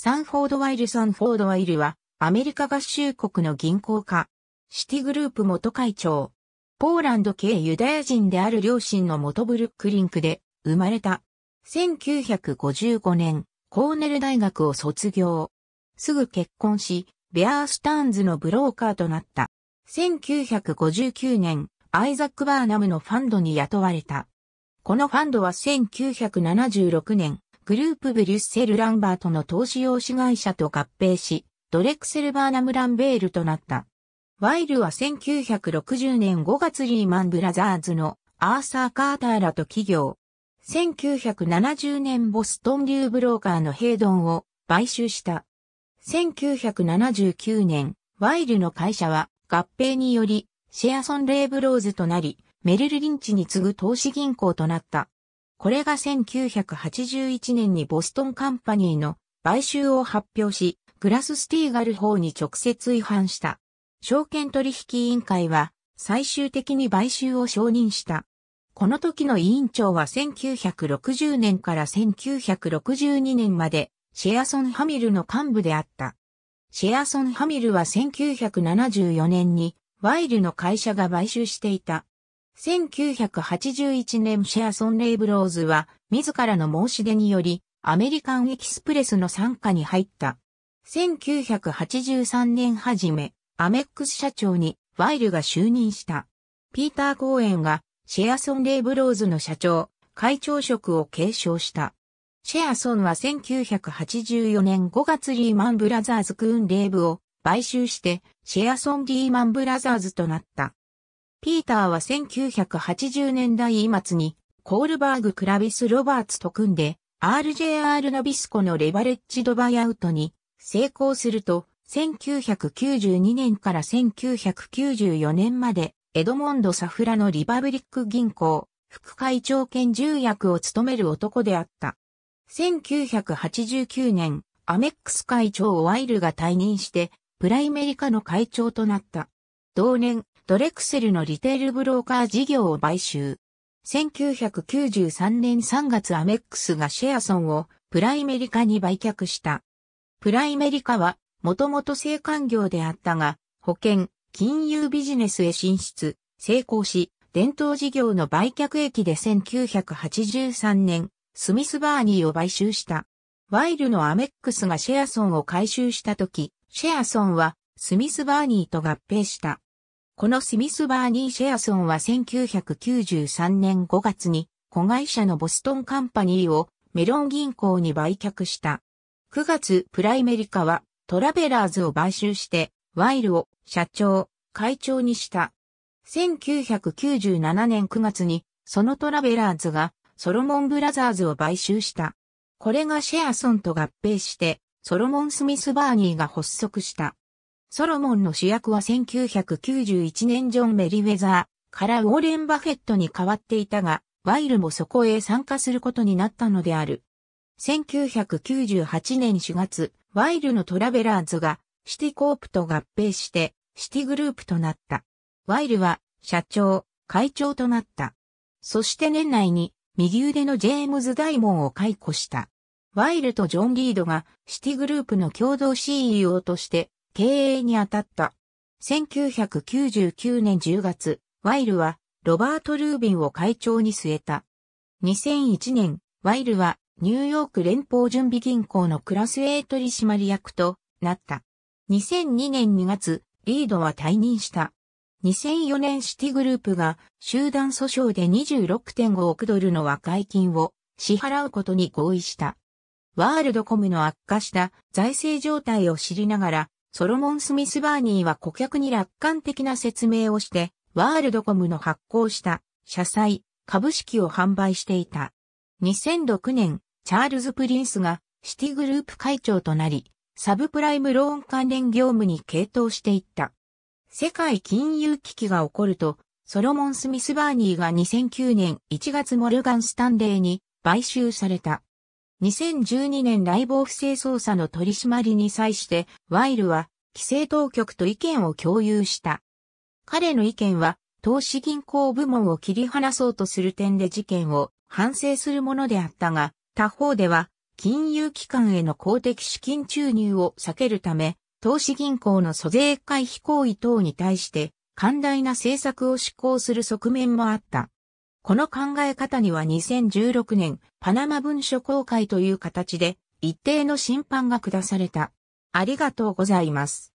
サンフォード・ワイル・サンフォード・ワイルは、アメリカ合衆国の銀行家、シティグループ元会長、ポーランド系ユダヤ人である両親の元ブルックリンクで生まれた。1955年、コーネル大学を卒業。すぐ結婚し、ベアースターンズのブローカーとなった。1959年、アイザック・バーナムのファンドに雇われた。このファンドは1976年、グループブリュッセル・ランバートの投資用子会社と合併し、ドレクセル・バーナム・ランベールとなった。ワイルは1960年5月リーマン・ブラザーズのアーサー・カーターらと起業。1970年ボストン流ブローカーのヘイドンを買収した。1979年、ワイルの会社は合併によりシェアソン・レイブローズとなり、メルル・リンチに次ぐ投資銀行となった。これが1981年にボストンカンパニーの買収を発表し、グラススティーガル法に直接違反した。証券取引委員会は最終的に買収を承認した。この時の委員長は1960年から1962年までシェアソン・ハミルの幹部であった。シェアソン・ハミルは1974年にワイルの会社が買収していた1981年シェアソン・レイブローズは、自らの申し出により、アメリカン・エキスプレスの参加に入った。1983年初め、アメックス社長にワイルが就任した。ピーター・コーエンが、シェアソン・レイブローズの社長、会長職を継承した。シェアソンは1984年5月リーマン・ブラザーズ・クーン・レイブを買収して、シェアソン・リーマン・ブラザーズとなった。ピーターは1980年代末に、コールバーグ・クラビス・ロバーツと組んで、RJR ナビスコのレバレッジドバイアウトに成功すると、1992年から1994年まで、エドモンド・サフラのリパブリック銀行、副会長兼重役を務める男であった。1989年、アメックス会長ワイルが退任して、プライメリカの会長となった。同年、ドレクセルのリテールブローカー事業を買収。1993年3月アメックスがシェアソンをプライメリカに売却した。プライメリカはもともと生産業であったが、保険、金融ビジネスへ進出、成功し、伝統事業の売却益で1983年、スミスバーニーを買収した。ワイルのアメックスがシェアソンを回収した時、シェアソンはスミスバーニーと合併した。このスミス・バーニー・シェアソンは1993年5月に子会社のボストンカンパニーをメロン銀行に売却した。9月プライメリカはトラベラーズを買収してワイルを社長、会長にした。1997年9月にそのトラベラーズがソロモンブラザーズを買収した。これがシェアソンと合併してソロモン・スミス・バーニーが発足した。ソロモンの主役は1991年ジョン・メリウェザーからウォーレン・バフェットに変わっていたが、ワイルもそこへ参加することになったのである。1998年4月、ワイルのトラベラーズがシティコープと合併してシティグループとなった。ワイルは社長、会長となった。そして年内に右腕のジェームズ・ダイモンを解雇した。ワイルとジョン・リードがシティグループの共同 CEO として経営に当たった。1999年10月、ワイルはロバート・ルービンを会長に据えた。2001年、ワイルはニューヨーク連邦準備銀行のクラス A 取締役となった。2002年2月、リードは退任した。2004年シティグループが集団訴訟で26.5億ドルの和解金を支払うことに合意した。ワールドコムの悪化した財政状態を知りながらソロモン・スミス・バーニーは顧客に楽観的な説明をして、ワールドコムの発行した社債、株式を販売していた。2006年、チャールズ・プリンスがシティグループ会長となり、サブプライムローン関連業務に傾倒していった。世界金融危機が起こると、ソロモン・スミス・バーニーが2009年1月モルガン・スタンレーに買収された。2012年ライブー不正捜査の取り締まりに際して、ワイルは、規制当局と意見を共有した。彼の意見は、投資銀行部門を切り離そうとする点で事件を反省するものであったが、他方では、金融機関への公的資金注入を避けるため、投資銀行の租税回避行為等に対して、寛大な政策を執行する側面もあった。この考え方には2016年パナマ文書公開という形で一定の審判が下された。ありがとうございます。